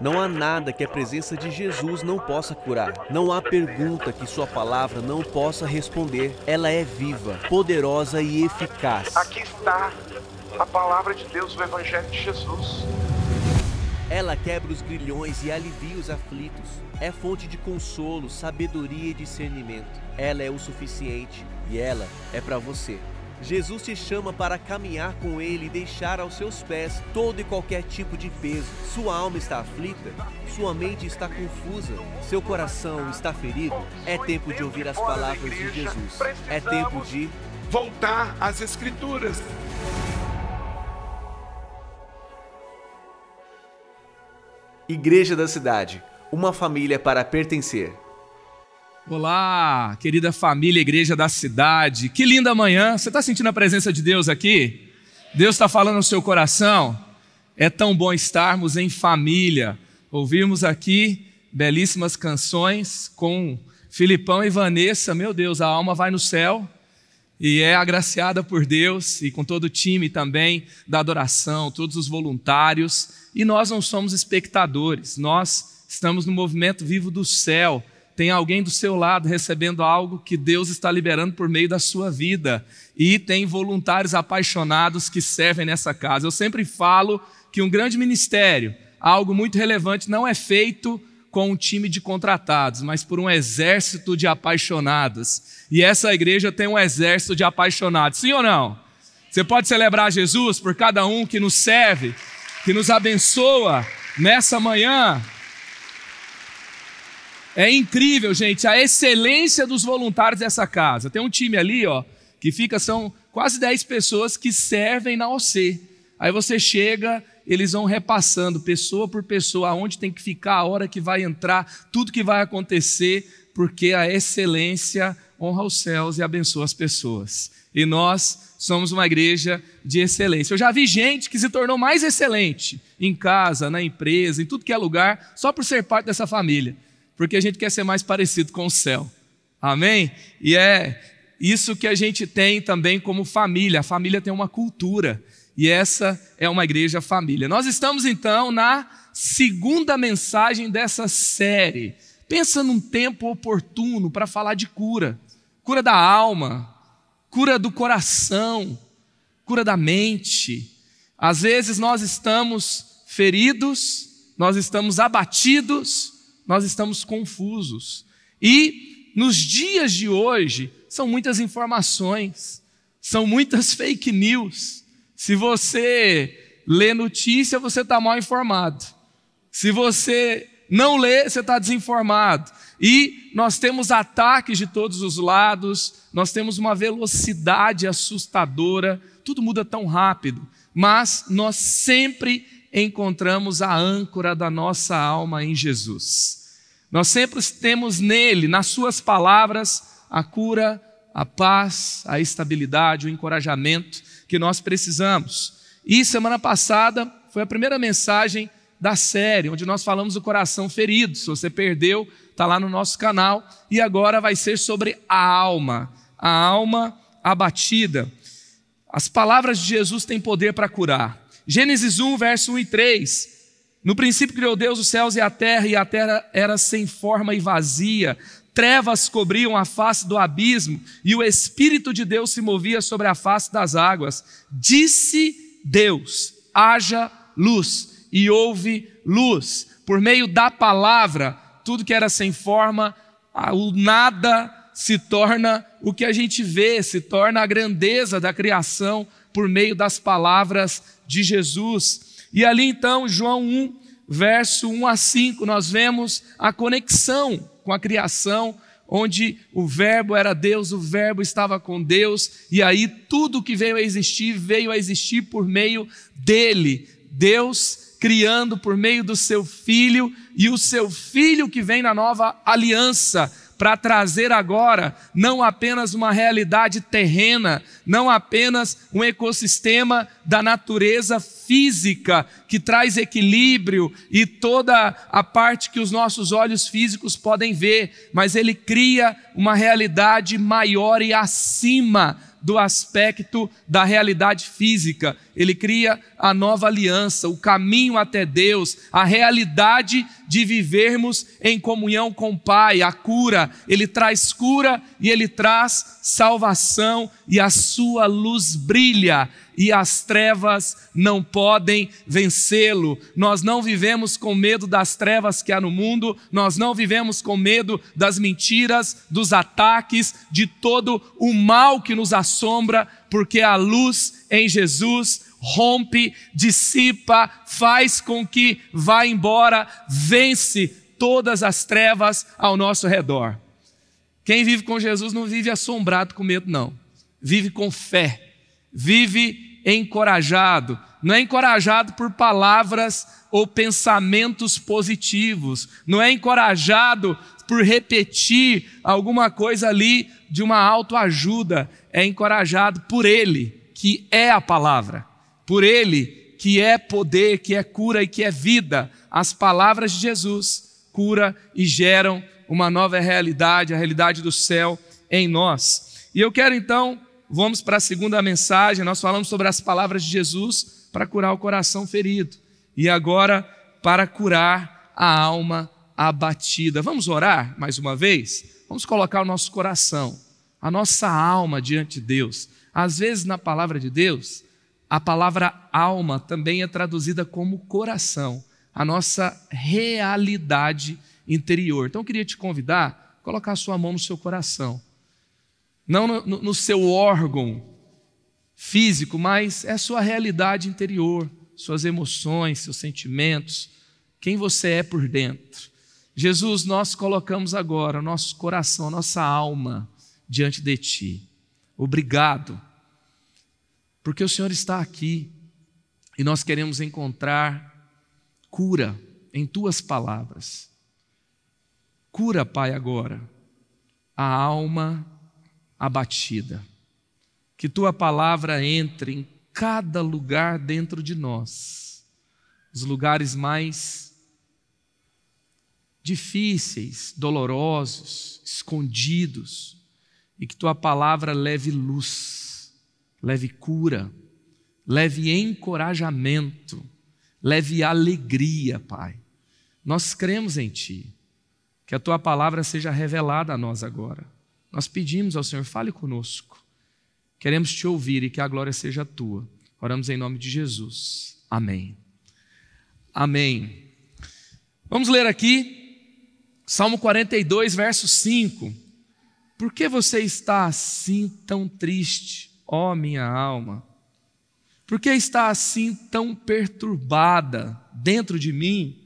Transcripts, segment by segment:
Não há nada que a presença de Jesus não possa curar. Não há pergunta que sua palavra não possa responder. Ela é viva, poderosa e eficaz. Aqui está a palavra de Deus, o Evangelho de Jesus. Ela quebra os grilhões e alivia os aflitos. É fonte de consolo, sabedoria e discernimento. Ela é o suficiente e ela é para você. Jesus te chama para caminhar com Ele e deixar aos seus pés todo e qualquer tipo de peso. Sua alma está aflita, sua mente está confusa, seu coração está ferido. É tempo de ouvir as palavras de Jesus. É tempo de voltar às Escrituras. Igreja da Cidade uma família para pertencer. Olá, querida família, igreja da cidade. Que linda manhã. Você está sentindo a presença de Deus aqui? Deus está falando no seu coração? É tão bom estarmos em família. Ouvimos aqui belíssimas canções com Filipão e Vanessa. Meu Deus, a alma vai no céu e é agraciada por Deus e com todo o time também da adoração, todos os voluntários. E nós não somos espectadores, nós estamos no movimento vivo do céu tem alguém do seu lado recebendo algo que Deus está liberando por meio da sua vida. E tem voluntários apaixonados que servem nessa casa. Eu sempre falo que um grande ministério, algo muito relevante, não é feito com um time de contratados, mas por um exército de apaixonados. E essa igreja tem um exército de apaixonados, sim ou não? Você pode celebrar Jesus por cada um que nos serve, que nos abençoa nessa manhã. É incrível, gente, a excelência dos voluntários dessa casa. Tem um time ali, ó, que fica, são quase 10 pessoas que servem na OC. Aí você chega, eles vão repassando, pessoa por pessoa, aonde tem que ficar, a hora que vai entrar, tudo que vai acontecer, porque a excelência honra os céus e abençoa as pessoas. E nós somos uma igreja de excelência. Eu já vi gente que se tornou mais excelente em casa, na empresa, em tudo que é lugar, só por ser parte dessa família porque a gente quer ser mais parecido com o céu. Amém? E é isso que a gente tem também como família. A família tem uma cultura e essa é uma igreja família. Nós estamos então na segunda mensagem dessa série. Pensa num tempo oportuno para falar de cura, cura da alma, cura do coração, cura da mente. Às vezes nós estamos feridos, nós estamos abatidos, nós estamos confusos. E nos dias de hoje, são muitas informações, são muitas fake news. Se você lê notícia, você está mal informado. Se você não lê, você está desinformado. E nós temos ataques de todos os lados, nós temos uma velocidade assustadora, tudo muda tão rápido, mas nós sempre encontramos a âncora da nossa alma em Jesus. Nós sempre temos nele, nas suas palavras, a cura, a paz, a estabilidade, o encorajamento que nós precisamos. E semana passada foi a primeira mensagem da série, onde nós falamos do coração ferido. Se você perdeu, está lá no nosso canal. E agora vai ser sobre a alma, a alma abatida. As palavras de Jesus têm poder para curar. Gênesis 1, verso 1 e 3. No princípio criou Deus os céus e a terra, e a terra era sem forma e vazia. Trevas cobriam a face do abismo, e o Espírito de Deus se movia sobre a face das águas. Disse Deus: haja luz, e houve luz. Por meio da palavra, tudo que era sem forma, o nada se torna o que a gente vê, se torna a grandeza da criação por meio das palavras de Jesus. E ali então, João 1, verso 1 a 5, nós vemos a conexão com a criação, onde o Verbo era Deus, o Verbo estava com Deus, e aí tudo que veio a existir, veio a existir por meio dele. Deus criando por meio do seu filho, e o seu filho que vem na nova aliança, para trazer agora não apenas uma realidade terrena, não apenas um ecossistema da natureza física que traz equilíbrio e toda a parte que os nossos olhos físicos podem ver, mas ele cria uma realidade maior e acima do aspecto da realidade física ele cria a nova aliança, o caminho até Deus, a realidade de vivermos em comunhão com o Pai, a cura. Ele traz cura e ele traz salvação, e a sua luz brilha, e as trevas não podem vencê-lo. Nós não vivemos com medo das trevas que há no mundo, nós não vivemos com medo das mentiras, dos ataques, de todo o mal que nos assombra, porque a luz em Jesus rompe, dissipa, faz com que vá embora, vence todas as trevas ao nosso redor. Quem vive com Jesus não vive assombrado com medo, não. Vive com fé, vive encorajado. Não é encorajado por palavras ou pensamentos positivos, não é encorajado por repetir alguma coisa ali de uma autoajuda, é encorajado por Ele, que é a palavra por Ele, que é poder, que é cura e que é vida. As palavras de Jesus cura e geram uma nova realidade, a realidade do céu em nós. E eu quero então, vamos para a segunda mensagem. Nós falamos sobre as palavras de Jesus para curar o coração ferido e agora para curar a alma abatida. Vamos orar mais uma vez? Vamos colocar o nosso coração, a nossa alma diante de Deus. Às vezes, na palavra de Deus, a palavra alma também é traduzida como coração, a nossa realidade interior. Então eu queria te convidar a colocar a sua mão no seu coração. Não no, no seu órgão físico, mas é a sua realidade interior, suas emoções, seus sentimentos, quem você é por dentro. Jesus, nós colocamos agora o nosso coração, nossa alma diante de Ti. Obrigado porque o Senhor está aqui e nós queremos encontrar cura em tuas palavras. Cura, Pai, agora a alma abatida. Que tua palavra entre em cada lugar dentro de nós, os lugares mais difíceis, dolorosos, escondidos, e que tua palavra leve luz leve cura, leve encorajamento, leve alegria, Pai. Nós cremos em Ti. Que a Tua palavra seja revelada a nós agora. Nós pedimos ao Senhor, fale conosco. Queremos te ouvir e que a glória seja tua. Oramos em nome de Jesus. Amém. Amém. Vamos ler aqui Salmo 42, verso 5. Por que você está assim tão triste? Ó oh, minha alma, por que está assim tão perturbada dentro de mim?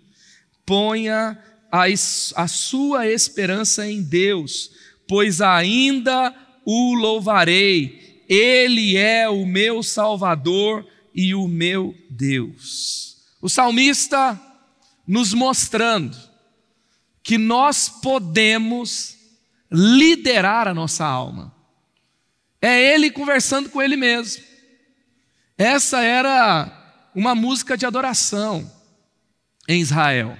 Ponha a, a sua esperança em Deus, pois ainda o louvarei. Ele é o meu Salvador e o meu Deus. O salmista nos mostrando que nós podemos liderar a nossa alma. É ele conversando com ele mesmo. Essa era uma música de adoração em Israel.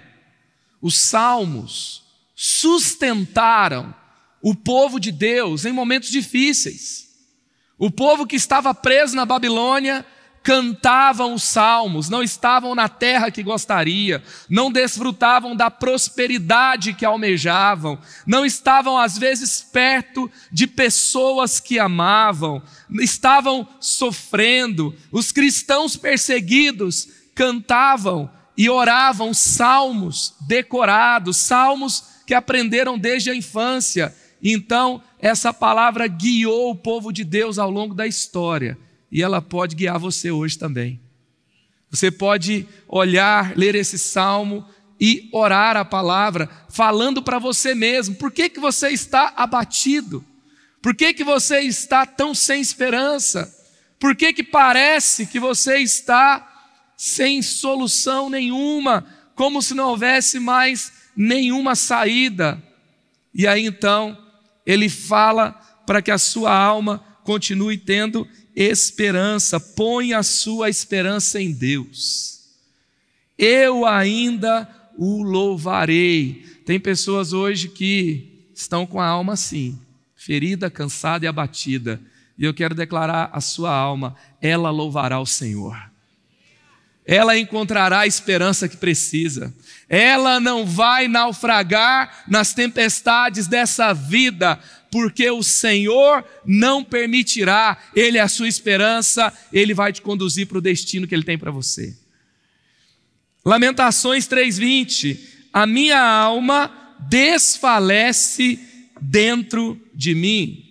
Os salmos sustentaram o povo de Deus em momentos difíceis. O povo que estava preso na Babilônia cantavam os salmos, não estavam na terra que gostaria, não desfrutavam da prosperidade que almejavam, não estavam às vezes perto de pessoas que amavam, estavam sofrendo. Os cristãos perseguidos cantavam e oravam salmos decorados, salmos que aprenderam desde a infância. Então, essa palavra guiou o povo de Deus ao longo da história e ela pode guiar você hoje também. Você pode olhar, ler esse salmo e orar a palavra, falando para você mesmo: por que, que você está abatido? Por que, que você está tão sem esperança? Por que, que parece que você está sem solução nenhuma, como se não houvesse mais nenhuma saída? E aí então, ele fala para que a sua alma continue tendo esperança, põe a sua esperança em Deus. Eu ainda o louvarei. Tem pessoas hoje que estão com a alma assim, ferida, cansada e abatida. E eu quero declarar a sua alma, ela louvará o Senhor. Ela encontrará a esperança que precisa. Ela não vai naufragar nas tempestades dessa vida, porque o Senhor não permitirá, Ele é a sua esperança, Ele vai te conduzir para o destino que Ele tem para você. Lamentações 3,20: A minha alma desfalece dentro de mim.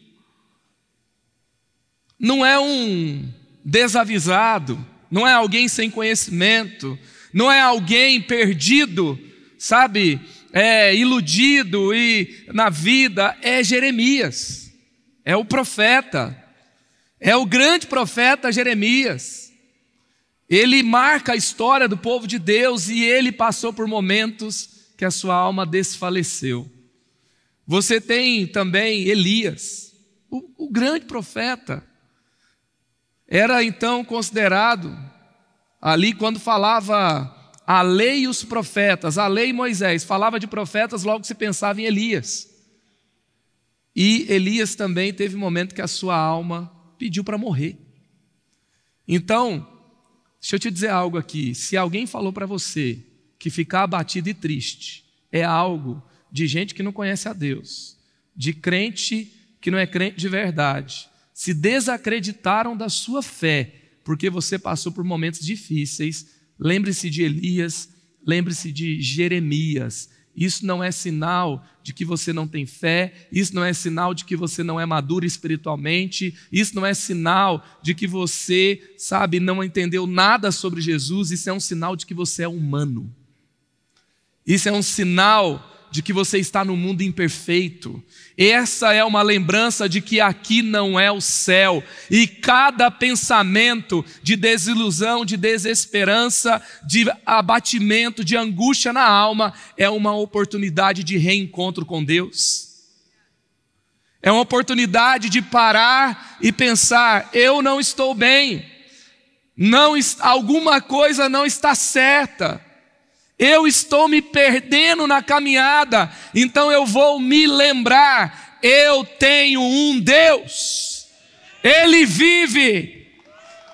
Não é um desavisado, não é alguém sem conhecimento, não é alguém perdido, sabe? é, iludido e na vida é Jeremias, é o profeta, é o grande profeta Jeremias. Ele marca a história do povo de Deus e ele passou por momentos que a sua alma desfaleceu. Você tem também Elias, o, o grande profeta. Era então considerado, ali quando falava a lei e os profetas, a lei e Moisés, falava de profetas, logo se pensava em Elias. E Elias também teve um momento que a sua alma pediu para morrer. Então, deixa eu te dizer algo aqui. Se alguém falou para você que ficar abatido e triste é algo de gente que não conhece a Deus, de crente que não é crente de verdade, se desacreditaram da sua fé porque você passou por momentos difíceis, Lembre-se de Elias, lembre-se de Jeremias. Isso não é sinal de que você não tem fé, isso não é sinal de que você não é maduro espiritualmente, isso não é sinal de que você, sabe, não entendeu nada sobre Jesus, isso é um sinal de que você é humano. Isso é um sinal de que você está no mundo imperfeito. Essa é uma lembrança de que aqui não é o céu. E cada pensamento de desilusão, de desesperança, de abatimento, de angústia na alma é uma oportunidade de reencontro com Deus. É uma oportunidade de parar e pensar: eu não estou bem, não alguma coisa não está certa. Eu estou me perdendo na caminhada, então eu vou me lembrar: eu tenho um Deus, Ele vive,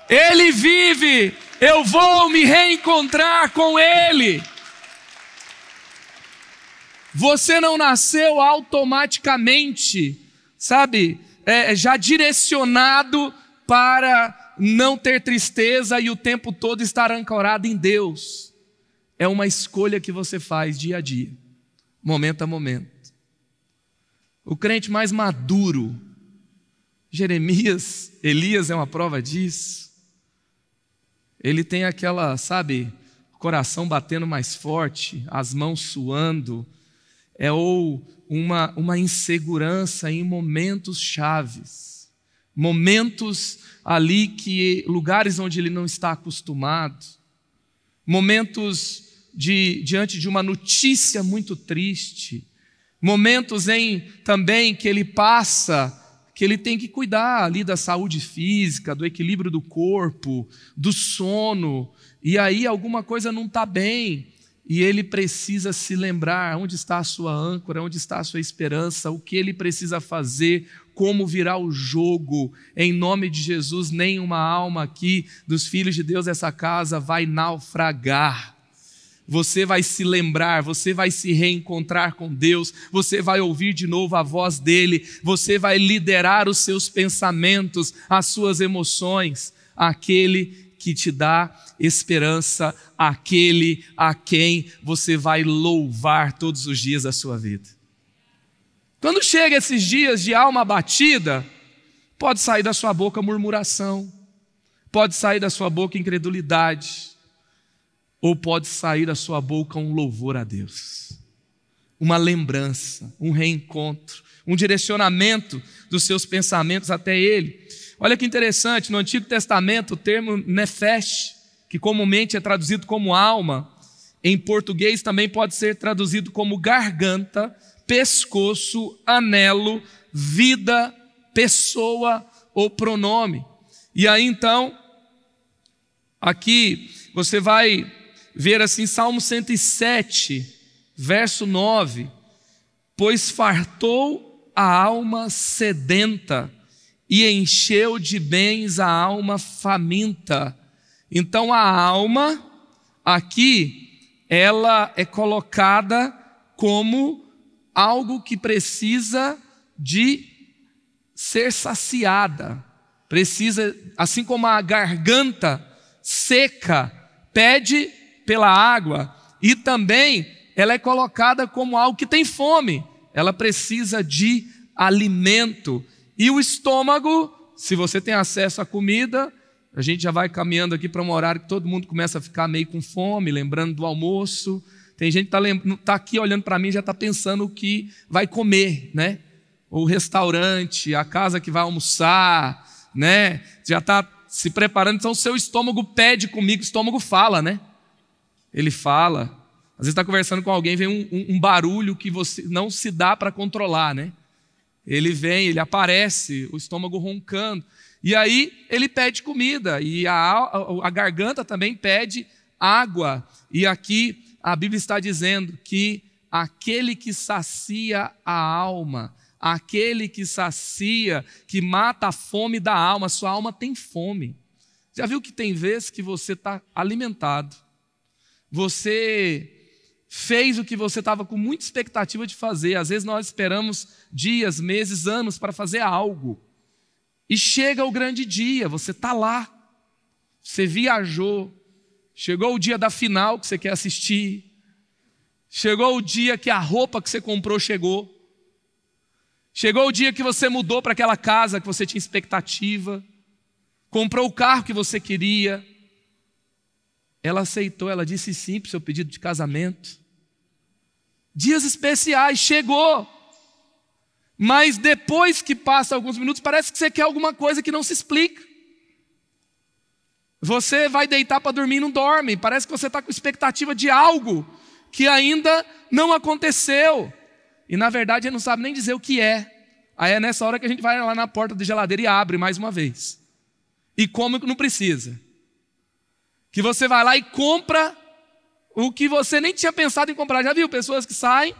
Ele vive, eu vou me reencontrar com Ele. Você não nasceu automaticamente, sabe, é, é já direcionado para não ter tristeza e o tempo todo estar ancorado em Deus é uma escolha que você faz dia a dia, momento a momento. O crente mais maduro, Jeremias, Elias é uma prova disso. Ele tem aquela, sabe, coração batendo mais forte, as mãos suando, é ou uma, uma insegurança em momentos chaves, momentos ali que lugares onde ele não está acostumado, momentos de, diante de uma notícia muito triste, momentos em também que ele passa que ele tem que cuidar ali da saúde física, do equilíbrio do corpo, do sono, e aí alguma coisa não está bem, e ele precisa se lembrar onde está a sua âncora, onde está a sua esperança, o que ele precisa fazer, como virá o jogo. Em nome de Jesus, nenhuma alma aqui dos filhos de Deus dessa casa vai naufragar você vai se lembrar, você vai se reencontrar com Deus, você vai ouvir de novo a voz dele, você vai liderar os seus pensamentos, as suas emoções, aquele que te dá esperança, aquele a quem você vai louvar todos os dias da sua vida. Quando chega esses dias de alma batida, pode sair da sua boca murmuração, pode sair da sua boca incredulidade, ou pode sair da sua boca um louvor a Deus, uma lembrança, um reencontro, um direcionamento dos seus pensamentos até Ele. Olha que interessante, no Antigo Testamento o termo nefesh, que comumente é traduzido como alma, em português também pode ser traduzido como garganta, pescoço, anelo, vida, pessoa ou pronome. E aí então, aqui você vai ver assim, Salmo 107, verso 9: Pois fartou a alma sedenta e encheu de bens a alma faminta. Então a alma, aqui, ela é colocada como algo que precisa de ser saciada. Precisa, assim como a garganta seca pede pela água e também ela é colocada como algo que tem fome, ela precisa de alimento. E o estômago, se você tem acesso à comida, a gente já vai caminhando aqui para um horário que todo mundo começa a ficar meio com fome, lembrando do almoço. Tem gente que está tá aqui olhando para mim e já está pensando o que vai comer, né? O restaurante, a casa que vai almoçar, né? Já está se preparando. Então, o seu estômago pede comigo, o estômago fala, né? ele fala. Às vezes está conversando com alguém, vem um, um, um, barulho que você não se dá para controlar, né? Ele vem, ele aparece, o estômago roncando. E aí ele pede comida, e a, a, a garganta também pede água. E aqui a Bíblia está dizendo que aquele que sacia a alma, aquele que sacia, que mata a fome da alma, sua alma tem fome. Já viu que tem vezes que você está alimentado, você fez o que você estava com muita expectativa de fazer. Às vezes nós esperamos dias, meses, anos para fazer algo. E chega o grande dia, você está lá, você viajou, chegou o dia da final que você quer assistir, chegou o dia que a roupa que você comprou chegou, chegou o dia que você mudou para aquela casa que você tinha expectativa, comprou o carro que você queria, ela aceitou, ela disse sim para o seu pedido de casamento. Dias especiais, chegou. Mas depois que passa alguns minutos, parece que você quer alguma coisa que não se explica. Você vai deitar para dormir e não dorme. Parece que você está com expectativa de algo que ainda não aconteceu. E na verdade ele não sabe nem dizer o que é. Aí é nessa hora que a gente vai lá na porta da geladeira e abre mais uma vez. E como não precisa que você vai lá e compra o que você nem tinha pensado em comprar. Já viu pessoas que saem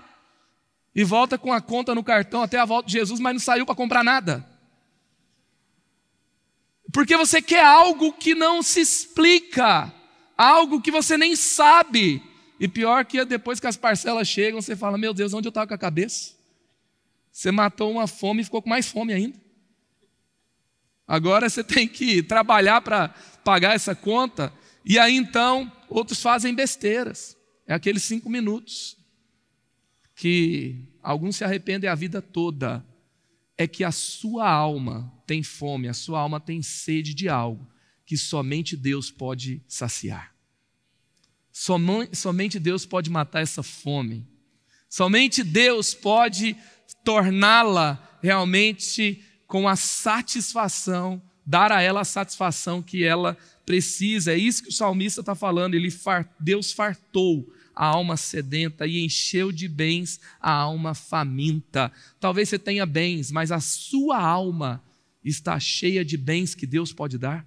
e volta com a conta no cartão até a volta de Jesus, mas não saiu para comprar nada? Porque você quer algo que não se explica, algo que você nem sabe. E pior que é depois que as parcelas chegam, você fala: Meu Deus, onde eu estava com a cabeça? Você matou uma fome e ficou com mais fome ainda. Agora você tem que trabalhar para pagar essa conta. E aí então, outros fazem besteiras. É aqueles cinco minutos que alguns se arrependem a vida toda. É que a sua alma tem fome, a sua alma tem sede de algo que somente Deus pode saciar. Somente Deus pode matar essa fome. Somente Deus pode torná-la realmente com a satisfação dar a ela a satisfação que ela precisa. É isso que o salmista está falando. Ele Deus fartou a alma sedenta e encheu de bens a alma faminta. Talvez você tenha bens, mas a sua alma está cheia de bens que Deus pode dar.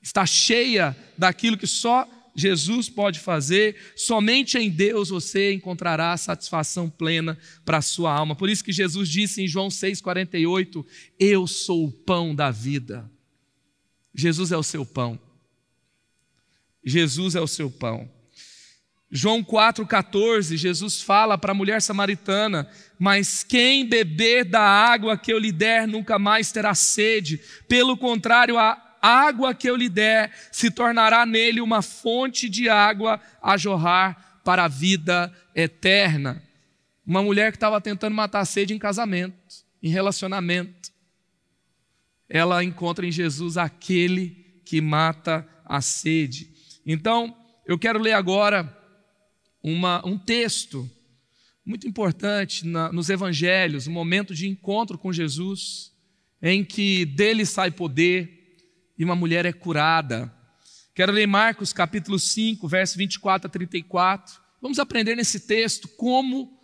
Está cheia daquilo que só Jesus pode fazer, somente em Deus você encontrará satisfação plena para a sua alma. Por isso que Jesus disse em João 6,48: Eu sou o pão da vida. Jesus é o seu pão. Jesus é o seu pão. João 4,14, Jesus fala para a mulher samaritana: Mas quem beber da água que eu lhe der nunca mais terá sede, pelo contrário, a água que eu lhe der se tornará nele uma fonte de água a jorrar para a vida eterna. Uma mulher que estava tentando matar a sede em casamento, em relacionamento. Ela encontra em Jesus aquele que mata a sede. Então, eu quero ler agora uma, um texto muito importante na, nos evangelhos, um momento de encontro com Jesus, em que dele sai poder, e uma mulher é curada. Quero ler Marcos capítulo 5, verso 24 a 34. Vamos aprender nesse texto como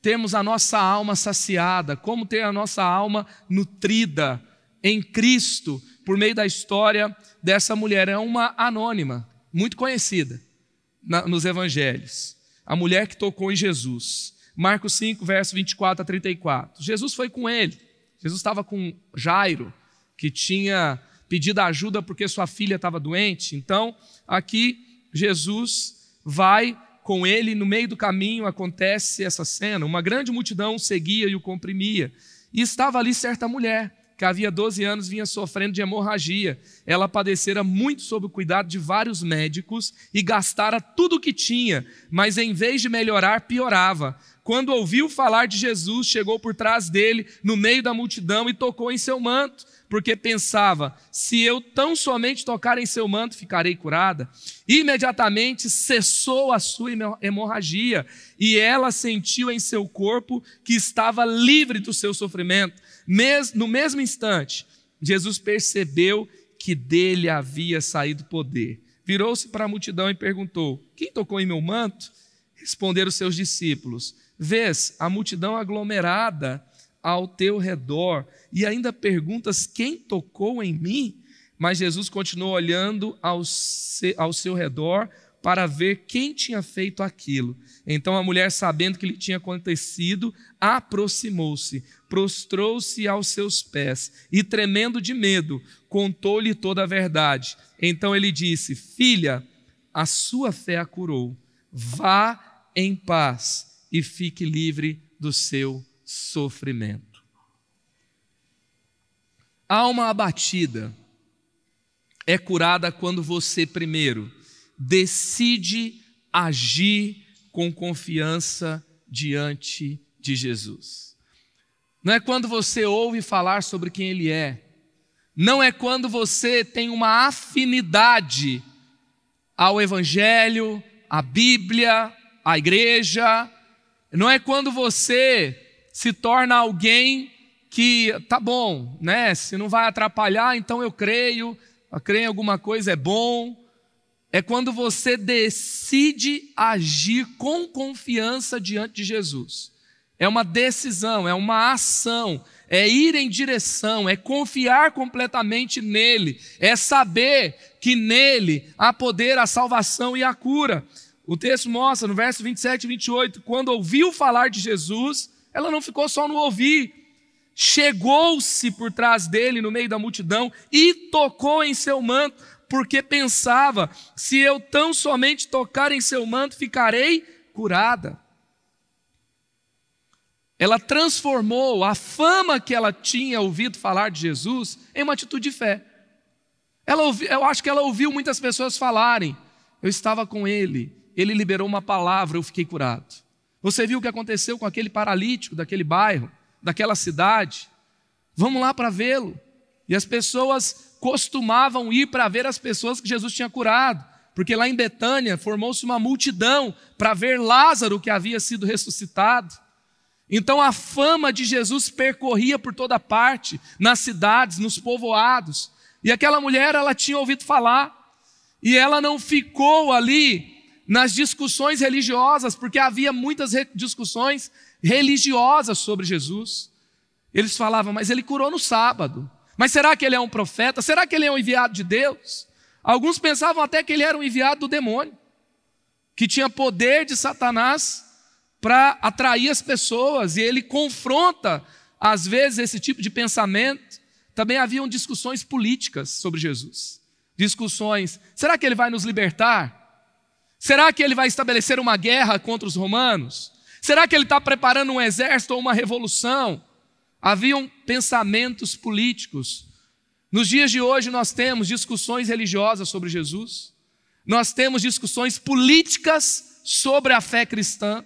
temos a nossa alma saciada, como ter a nossa alma nutrida em Cristo por meio da história dessa mulher. É uma anônima, muito conhecida na, nos evangelhos. A mulher que tocou em Jesus. Marcos 5, verso 24 a 34. Jesus foi com ele. Jesus estava com Jairo, que tinha pedido ajuda porque sua filha estava doente. Então, aqui Jesus vai com ele, no meio do caminho acontece essa cena. Uma grande multidão seguia e o comprimia. E estava ali certa mulher, que havia 12 anos vinha sofrendo de hemorragia. Ela padecera muito sob o cuidado de vários médicos e gastara tudo o que tinha, mas em vez de melhorar, piorava. Quando ouviu falar de Jesus, chegou por trás dele, no meio da multidão, e tocou em seu manto porque pensava: se eu tão somente tocar em seu manto, ficarei curada. Imediatamente cessou a sua hemorragia, e ela sentiu em seu corpo que estava livre do seu sofrimento. No mesmo instante, Jesus percebeu que dele havia saído poder. Virou-se para a multidão e perguntou: Quem tocou em meu manto? Responderam seus discípulos: Vês a multidão aglomerada ao teu redor e ainda perguntas quem tocou em mim? Mas Jesus continuou olhando ao, se, ao seu redor para ver quem tinha feito aquilo. Então a mulher, sabendo que lhe tinha acontecido, aproximou-se, prostrou-se aos seus pés e, tremendo de medo, contou-lhe toda a verdade. Então ele disse: Filha, a sua fé a curou. Vá em paz e fique livre do seu sofrimento. Alma abatida é curada quando você, primeiro, decide agir com confiança diante de Jesus. Não é quando você ouve falar sobre quem Ele é, não é quando você tem uma afinidade ao Evangelho, à Bíblia, à igreja, não é quando você se torna alguém que, tá bom, né? Se não vai atrapalhar, então eu creio, eu creio em alguma coisa é bom. É quando você decide agir com confiança diante de Jesus. É uma decisão, é uma ação, é ir em direção, é confiar completamente nele, é saber que nele há poder, a salvação e a cura. O texto mostra no verso 27 e 28, quando ouviu falar de Jesus, ela não ficou só no ouvir, chegou-se por trás dele no meio da multidão e tocou em seu manto, porque pensava: se eu tão somente tocar em seu manto, ficarei curada. Ela transformou a fama que ela tinha ouvido falar de Jesus em uma atitude de fé. Ela ouvi, eu acho que ela ouviu muitas pessoas falarem: eu estava com ele, ele liberou uma palavra, eu fiquei curado. Você viu o que aconteceu com aquele paralítico daquele bairro, daquela cidade? Vamos lá para vê-lo. E as pessoas costumavam ir para ver as pessoas que Jesus tinha curado, porque lá em Betânia formou-se uma multidão para ver Lázaro que havia sido ressuscitado. Então a fama de Jesus percorria por toda parte, nas cidades, nos povoados. E aquela mulher, ela tinha ouvido falar, e ela não ficou ali nas discussões religiosas, porque havia muitas re discussões religiosas sobre Jesus. Eles falavam, mas ele curou no sábado. Mas será que ele é um profeta? Será que ele é um enviado de Deus? Alguns pensavam até que ele era um enviado do demônio, que tinha poder de Satanás para atrair as pessoas, e ele confronta, às vezes, esse tipo de pensamento. Também haviam discussões políticas sobre Jesus. Discussões: será que ele vai nos libertar? Será que ele vai estabelecer uma guerra contra os romanos? Será que ele está preparando um exército ou uma revolução? Haviam pensamentos políticos. Nos dias de hoje, nós temos discussões religiosas sobre Jesus, nós temos discussões políticas sobre a fé cristã,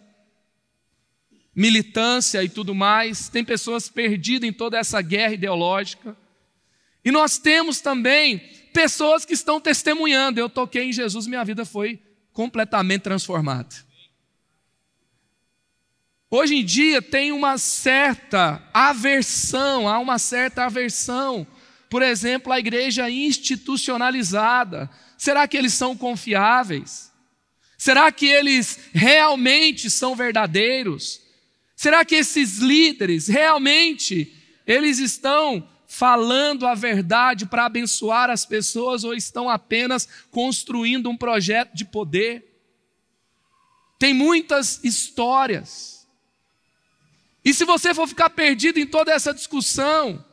militância e tudo mais. Tem pessoas perdidas em toda essa guerra ideológica. E nós temos também pessoas que estão testemunhando: eu toquei em Jesus, minha vida foi completamente transformado. Hoje em dia tem uma certa aversão, há uma certa aversão, por exemplo, à igreja institucionalizada. Será que eles são confiáveis? Será que eles realmente são verdadeiros? Será que esses líderes realmente eles estão falando a verdade para abençoar as pessoas ou estão apenas construindo um projeto de poder. Tem muitas histórias. E se você for ficar perdido em toda essa discussão,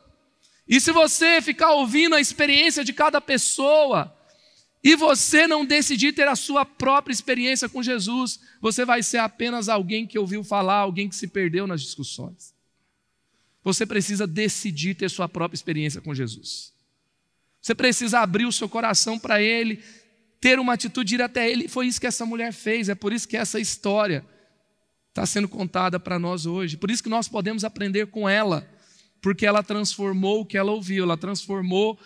e se você ficar ouvindo a experiência de cada pessoa, e você não decidir ter a sua própria experiência com Jesus, você vai ser apenas alguém que ouviu falar, alguém que se perdeu nas discussões. Você precisa decidir ter sua própria experiência com Jesus. Você precisa abrir o seu coração para Ele, ter uma atitude de ir até Ele. Foi isso que essa mulher fez, é por isso que essa história está sendo contada para nós hoje. Por isso que nós podemos aprender com ela, porque ela transformou o que ela ouviu, ela transformou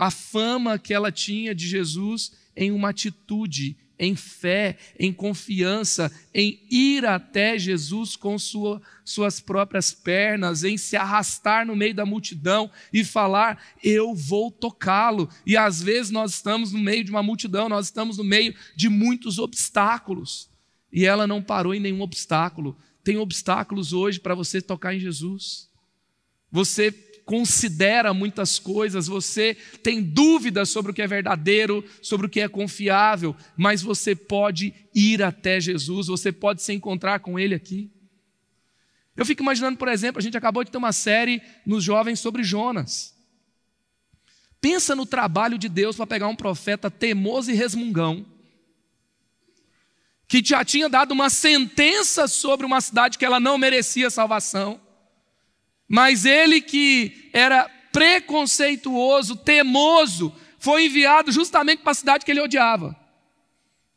a fama que ela tinha de Jesus em uma atitude em fé, em confiança, em ir até Jesus com sua, suas próprias pernas, em se arrastar no meio da multidão e falar: Eu vou tocá-lo. E às vezes nós estamos no meio de uma multidão, nós estamos no meio de muitos obstáculos. E ela não parou em nenhum obstáculo. Tem obstáculos hoje para você tocar em Jesus. Você considera muitas coisas, você tem dúvidas sobre o que é verdadeiro, sobre o que é confiável, mas você pode ir até Jesus, você pode se encontrar com Ele aqui. Eu fico imaginando, por exemplo, a gente acabou de ter uma série nos jovens sobre Jonas. Pensa no trabalho de Deus para pegar um profeta temoso e resmungão, que já tinha dado uma sentença sobre uma cidade que ela não merecia salvação mas ele que era preconceituoso, temoso, foi enviado justamente para a cidade que ele odiava.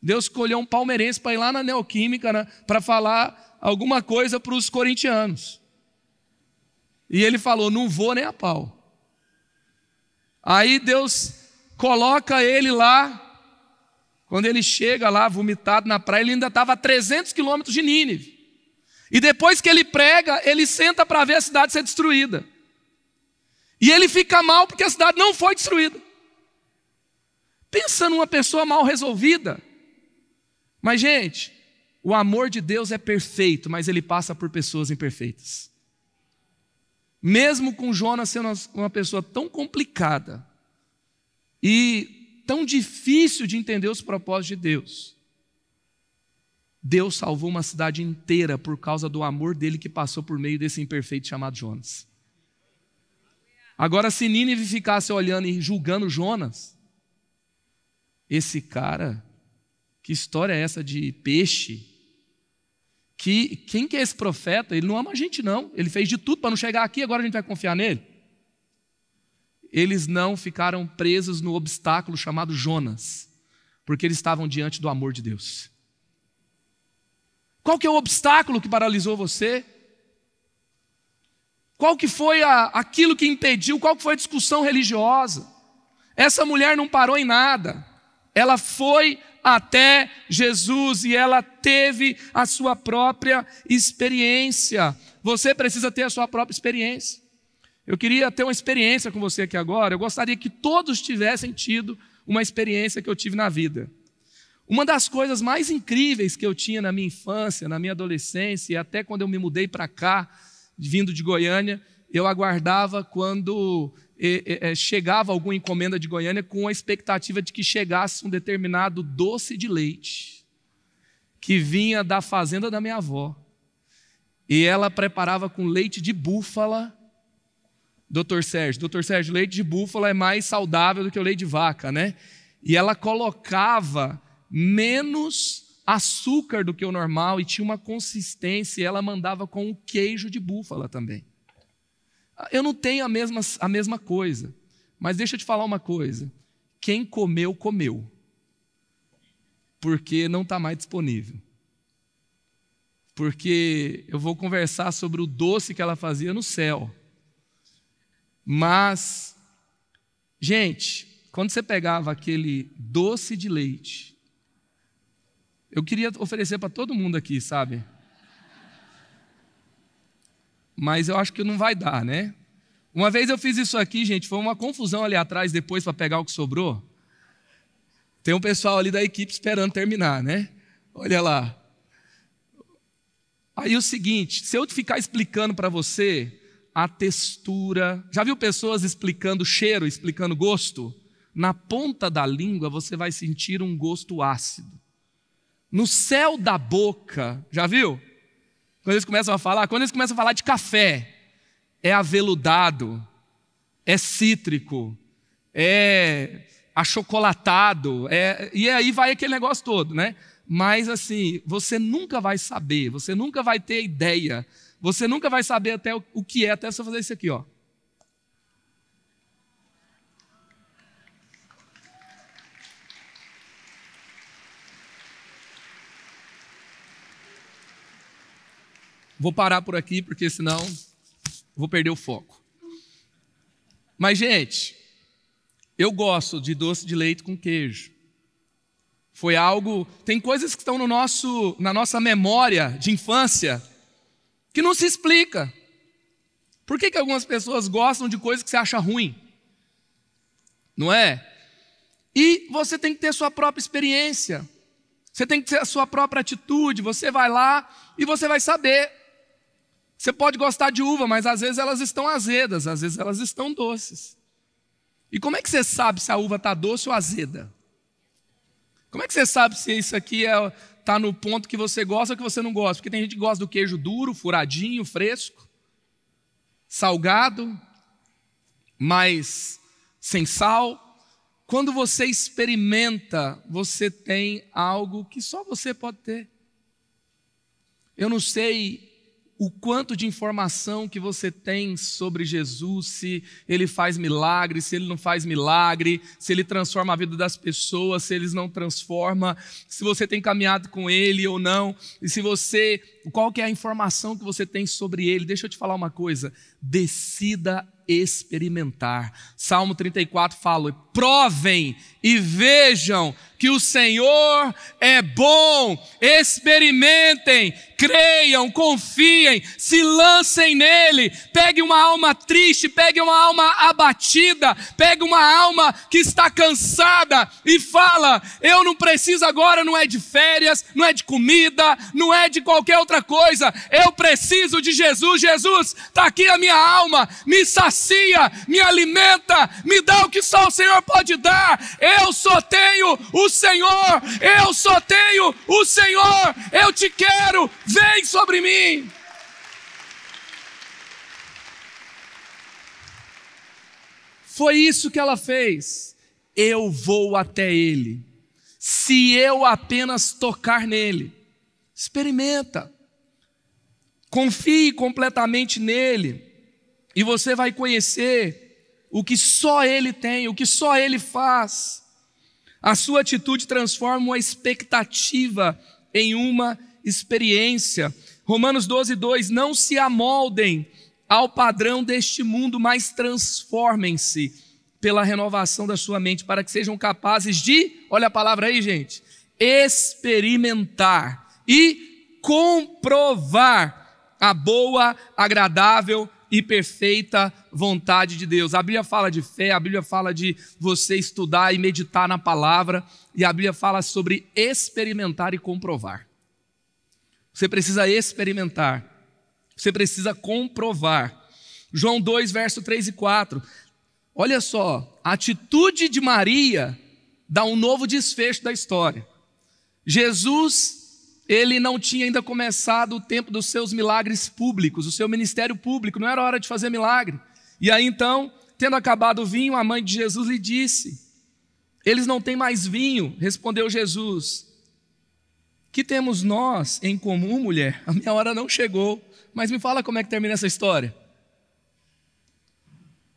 Deus escolheu um palmeirense para ir lá na Neoquímica né, para falar alguma coisa para os corintianos. E ele falou: Não vou nem a pau. Aí Deus coloca ele lá. Quando ele chega lá, vomitado na praia, ele ainda estava a 300 quilômetros de Nínive. E depois que ele prega, ele senta para ver a cidade ser destruída. E ele fica mal porque a cidade não foi destruída. Pensa numa pessoa mal resolvida. Mas, gente, o amor de Deus é perfeito, mas ele passa por pessoas imperfeitas. Mesmo com Jonas sendo uma pessoa tão complicada e tão difícil de entender os propósitos de Deus, Deus salvou uma cidade inteira por causa do amor dele que passou por meio desse imperfeito chamado Jonas. Agora, se Nínive ficasse olhando e julgando Jonas, esse cara, que história é essa de peixe? Que quem que é esse profeta? Ele não ama a gente não. Ele fez de tudo para não chegar aqui. Agora a gente vai confiar nele? Eles não ficaram presos no obstáculo chamado Jonas, porque eles estavam diante do amor de Deus. Qual que é o obstáculo que paralisou você? Qual que foi a, aquilo que impediu? Qual que foi a discussão religiosa? Essa mulher não parou em nada. Ela foi até Jesus e ela teve a sua própria experiência. Você precisa ter a sua própria experiência. Eu queria ter uma experiência com você aqui agora. Eu gostaria que todos tivessem tido uma experiência que eu tive na vida. Uma das coisas mais incríveis que eu tinha na minha infância, na minha adolescência e até quando eu me mudei para cá, vindo de Goiânia, eu aguardava quando é, é, é, chegava alguma encomenda de Goiânia com a expectativa de que chegasse um determinado doce de leite que vinha da fazenda da minha avó. E ela preparava com leite de búfala. Doutor Sérgio, doutor Sérgio, leite de búfala é mais saudável do que o leite de vaca, né? E ela colocava menos açúcar do que o normal e tinha uma consistência, e ela mandava com o queijo de búfala também. Eu não tenho a mesma, a mesma coisa, mas deixa eu te falar uma coisa: quem comeu, comeu, porque não está mais disponível. Porque eu vou conversar sobre o doce que ela fazia no céu. Mas, gente, quando você pegava aquele doce de leite eu queria oferecer para todo mundo aqui, sabe? Mas eu acho que não vai dar, né? Uma vez eu fiz isso aqui, gente, foi uma confusão ali atrás depois para pegar o que sobrou. Tem um pessoal ali da equipe esperando terminar, né? Olha lá. Aí o seguinte, se eu ficar explicando para você a textura, já viu pessoas explicando cheiro, explicando gosto? Na ponta da língua você vai sentir um gosto ácido no céu da boca, já viu? Quando eles começam a falar, quando eles começam a falar de café, é aveludado, é cítrico, é achocolatado, é, e aí vai aquele negócio todo, né? Mas assim, você nunca vai saber, você nunca vai ter ideia, você nunca vai saber até o, o que é até você fazer isso aqui, ó. Vou parar por aqui, porque senão vou perder o foco. Mas, gente, eu gosto de doce de leite com queijo. Foi algo. Tem coisas que estão no nosso, na nossa memória de infância que não se explica. Por que, que algumas pessoas gostam de coisas que você acha ruim? Não é? E você tem que ter sua própria experiência. Você tem que ter a sua própria atitude. Você vai lá e você vai saber você pode gostar de uva, mas às vezes elas estão azedas, às vezes elas estão doces. E como é que você sabe se a uva está doce ou azeda? Como é que você sabe se isso aqui está é, tá no ponto que você gosta ou que você não gosta? Porque tem gente que gosta do queijo duro, furadinho, fresco, salgado, mas sem sal. Quando você experimenta, você tem algo que só você pode ter. Eu não sei o quanto de informação que você tem sobre Jesus, se ele faz milagre, se ele não faz milagre, se ele transforma a vida das pessoas, se eles não transforma, se você tem caminhado com ele ou não, e se você, qual que é a informação que você tem sobre ele? Deixa eu te falar uma coisa, decida experimentar. Salmo 34 fala: provem e vejam que o Senhor é bom, experimentem, creiam, confiem, se lancem nele. Pegue uma alma triste, pegue uma alma abatida, pegue uma alma que está cansada e fala: Eu não preciso agora, não é de férias, não é de comida, não é de qualquer outra coisa. Eu preciso de Jesus. Jesus, está aqui a minha alma, me sacia, me alimenta, me dá o que só o Senhor pode dar. Eu só tenho o Senhor, eu só tenho o Senhor, eu te quero, vem sobre mim. Foi isso que ela fez. Eu vou até ele. Se eu apenas tocar nele, experimenta. Confie completamente nele e você vai conhecer o que só ele tem, o que só ele faz. A sua atitude transforma uma expectativa em uma experiência. Romanos 12, 2: Não se amoldem ao padrão deste mundo, mas transformem-se pela renovação da sua mente, para que sejam capazes de, olha a palavra aí, gente, experimentar e comprovar a boa, agradável e perfeita vontade de Deus. A Bíblia fala de fé, a Bíblia fala de você estudar e meditar na palavra, e a Bíblia fala sobre experimentar e comprovar. Você precisa experimentar, você precisa comprovar. João 2, verso 3 e 4. Olha só, a atitude de Maria dá um novo desfecho da história. Jesus ele não tinha ainda começado o tempo dos seus milagres públicos, o seu ministério público, não era hora de fazer milagre. E aí então, tendo acabado o vinho, a mãe de Jesus lhe disse: Eles não têm mais vinho, respondeu Jesus. Que temos nós em comum, mulher? A minha hora não chegou, mas me fala como é que termina essa história.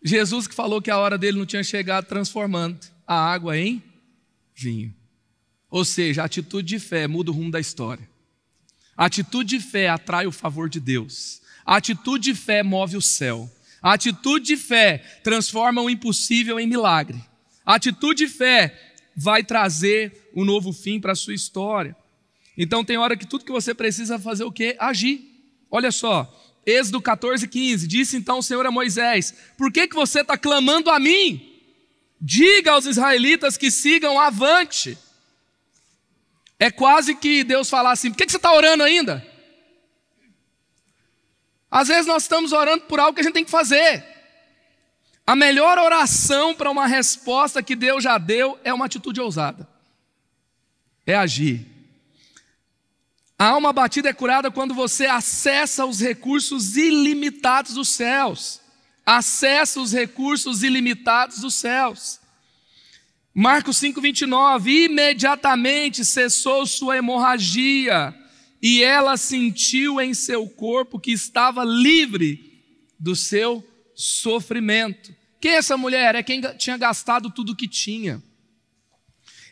Jesus que falou que a hora dele não tinha chegado, transformando a água em vinho. Ou seja, a atitude de fé muda o rumo da história. A atitude de fé atrai o favor de Deus. A atitude de fé move o céu. A atitude de fé transforma o impossível em milagre. A atitude de fé vai trazer um novo fim para a sua história. Então tem hora que tudo que você precisa fazer o quê? Agir. Olha só, Êxodo 14, 15. Disse então o Senhor a Moisés: Por que, que você está clamando a mim? Diga aos israelitas que sigam avante. É quase que Deus falar assim: por que, você está orando ainda? Às vezes nós estamos orando por algo que a gente tem que fazer. A melhor oração para uma resposta que Deus já deu é uma atitude ousada. É agir. A alma batida é curada quando você acessa os recursos ilimitados dos céus. Acessa os recursos ilimitados dos céus. Marcos 5,29: imediatamente cessou sua hemorragia, e ela sentiu em seu corpo que estava livre do seu sofrimento. Quem é essa mulher? É quem tinha gastado tudo que tinha,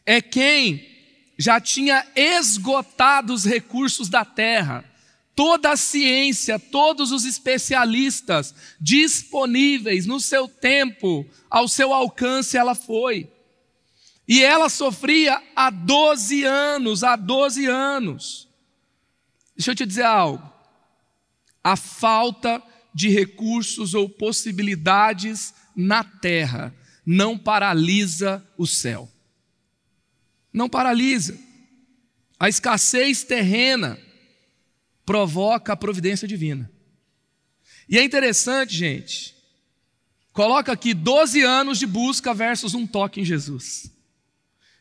é quem já tinha esgotado os recursos da terra toda a ciência, todos os especialistas disponíveis no seu tempo, ao seu alcance, ela foi. E ela sofria há 12 anos, há 12 anos. Deixa eu te dizer algo. A falta de recursos ou possibilidades na terra não paralisa o céu. Não paralisa. A escassez terrena provoca a providência divina. E é interessante, gente. Coloca aqui 12 anos de busca versus um toque em Jesus.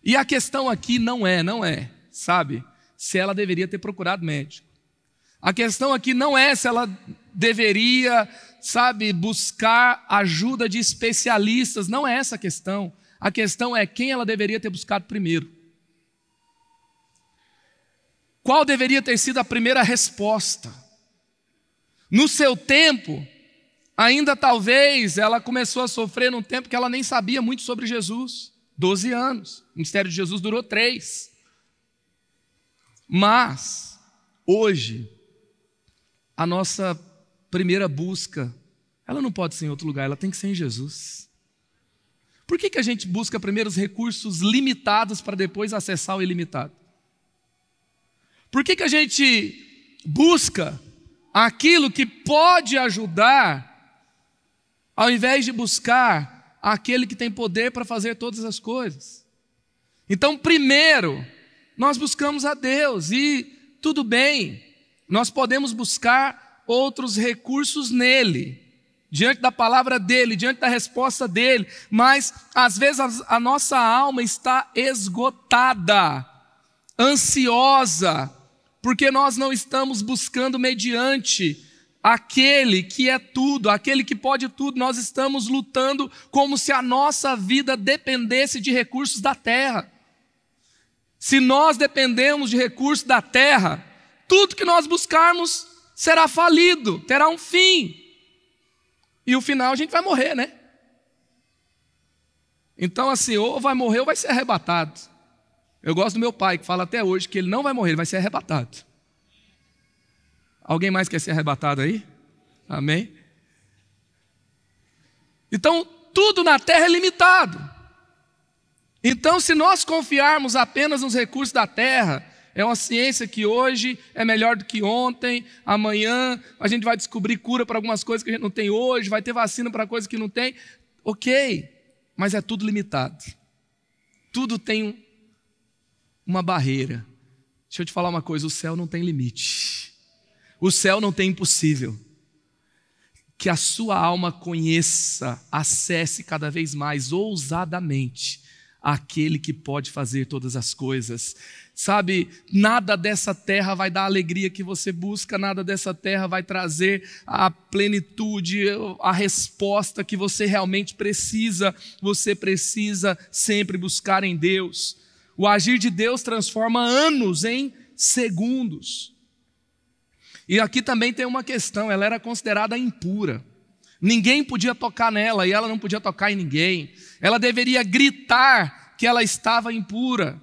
E a questão aqui não é, não é, sabe, se ela deveria ter procurado médico. A questão aqui não é se ela deveria, sabe, buscar ajuda de especialistas, não é essa a questão. A questão é quem ela deveria ter buscado primeiro. Qual deveria ter sido a primeira resposta? No seu tempo, ainda talvez ela começou a sofrer num tempo que ela nem sabia muito sobre Jesus. 12 anos. O ministério de Jesus durou três. Mas, hoje, a nossa primeira busca, ela não pode ser em outro lugar, ela tem que ser em Jesus. Por que, que a gente busca primeiro os recursos limitados para depois acessar o ilimitado? Por que, que a gente busca aquilo que pode ajudar, ao invés de buscar Aquele que tem poder para fazer todas as coisas. Então, primeiro, nós buscamos a Deus e tudo bem, nós podemos buscar outros recursos nele, diante da palavra dele, diante da resposta dele, mas às vezes a, nossa alma está esgotada, ansiosa, porque nós não estamos buscando mediante aquele que é tudo, aquele que pode tudo. Nós estamos lutando como se a nossa vida dependesse de recursos da terra. Se nós dependemos de recursos da terra, tudo que nós buscarmos será falido, terá um fim. E o final a gente vai morrer, né? Então, assim, ou vai morrer ou vai ser arrebatado. Eu gosto do meu pai, que fala até hoje que ele não vai morrer, ele vai ser arrebatado. Alguém mais quer ser arrebatado aí? Amém? Então, tudo na terra é limitado. Então, se nós confiarmos apenas nos recursos da terra, é uma ciência que hoje é melhor do que ontem, amanhã a gente vai descobrir cura para algumas coisas que a gente não tem hoje, vai ter vacina para coisas que não tem. Ok, mas é tudo limitado. Tudo tem uma barreira. Deixa eu te falar uma coisa: o céu não tem limite. O céu não tem impossível. Que a sua alma conheça, acesse cada vez mais ousadamente aquele que pode fazer todas as coisas. Sabe, nada dessa terra vai dar a alegria que você busca, nada dessa terra vai trazer a plenitude, a resposta que você realmente precisa. Você precisa sempre buscar em Deus. O agir de Deus transforma anos em segundos. E aqui também tem uma questão: ela era considerada impura. Ninguém podia tocar nela e ela não podia tocar em ninguém. Ela deveria gritar que ela estava impura,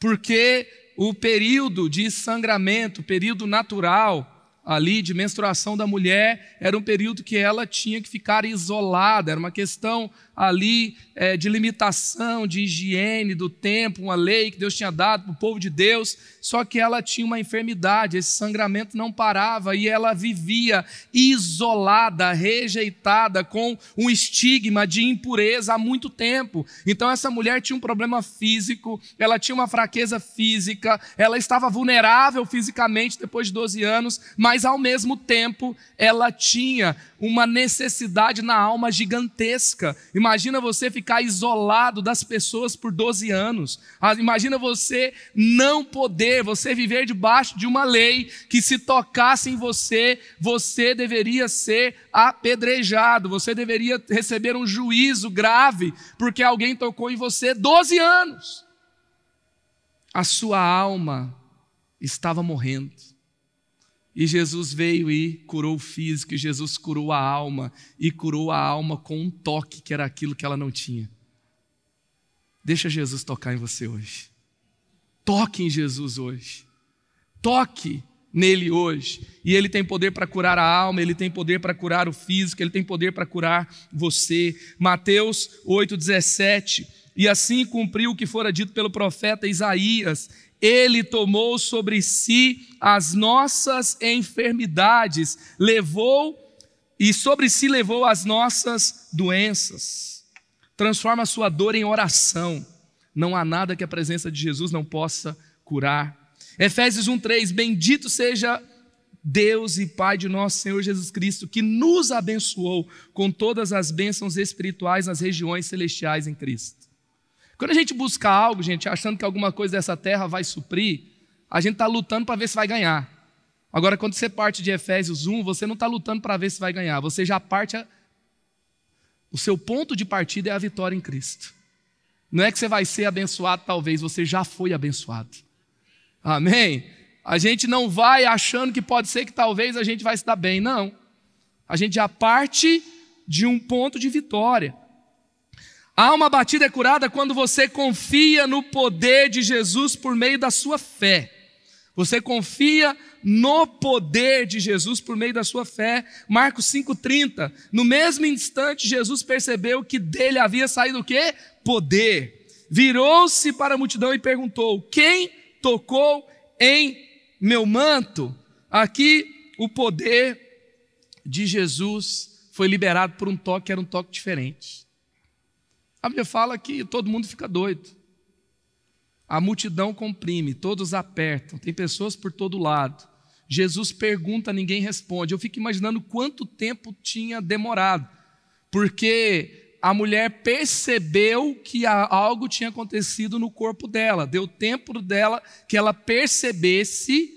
porque o período de sangramento, período natural ali de menstruação da mulher, era um período que ela tinha que ficar isolada, era uma questão ali é, de limitação, de higiene do tempo, uma lei que Deus tinha dado para o povo de Deus, só que ela tinha uma enfermidade, esse sangramento não parava e ela vivia isolada, rejeitada, com um estigma de impureza há muito tempo. Então, essa mulher tinha um problema físico, ela tinha uma fraqueza física, ela estava vulnerável fisicamente depois de 12 anos, mas ao mesmo tempo ela tinha uma necessidade na alma gigantesca. Imagina Imagina você ficar isolado das pessoas por 12 anos. Ah, imagina você não poder, você viver debaixo de uma lei que se tocasse em você, você deveria ser apedrejado, você deveria receber um juízo grave porque alguém tocou em você 12 anos. A sua alma estava morrendo. E Jesus veio e curou o físico, e Jesus curou a alma, e curou a alma com um toque que era aquilo que ela não tinha. Deixa Jesus tocar em você hoje. Toque em Jesus hoje. Toque nele hoje. E ele tem poder para curar a alma, ele tem poder para curar o físico, ele tem poder para curar você. Mateus 8,17. E assim cumpriu o que fora dito pelo profeta Isaías: ele tomou sobre si as nossas enfermidades, levou e sobre si levou as nossas doenças. Transforma a sua dor em oração. Não há nada que a presença de Jesus não possa curar. Efésios 1:3 Bendito seja Deus e Pai de nosso Senhor Jesus Cristo, que nos abençoou com todas as bênçãos espirituais nas regiões celestiais em Cristo. Quando a gente busca algo, gente, achando que alguma coisa dessa terra vai suprir, a gente está lutando para ver se vai ganhar. Agora, quando você parte de Efésios 1, você não está lutando para ver se vai ganhar, você já parte. A... O seu ponto de partida é a vitória em Cristo. Não é que você vai ser abençoado, talvez, você já foi abençoado. Amém? A gente não vai achando que pode ser que talvez a gente vai se dar bem, não. A gente já parte de um ponto de vitória. A alma batida é curada quando você confia no poder de Jesus por meio da sua fé. Você confia no poder de Jesus por meio da sua fé. Marcos 5:30. No mesmo instante Jesus percebeu que dele havia saído o quê? Poder. Virou-se para a multidão e perguntou: "Quem tocou em meu manto?" Aqui o poder de Jesus foi liberado por um toque, era um toque diferente. A Bíblia fala que todo mundo fica doido. A multidão comprime, todos apertam, tem pessoas por todo lado. Jesus pergunta, ninguém responde. Eu fico imaginando quanto tempo tinha demorado, porque a mulher percebeu que algo tinha acontecido no corpo dela, deu tempo dela que ela percebesse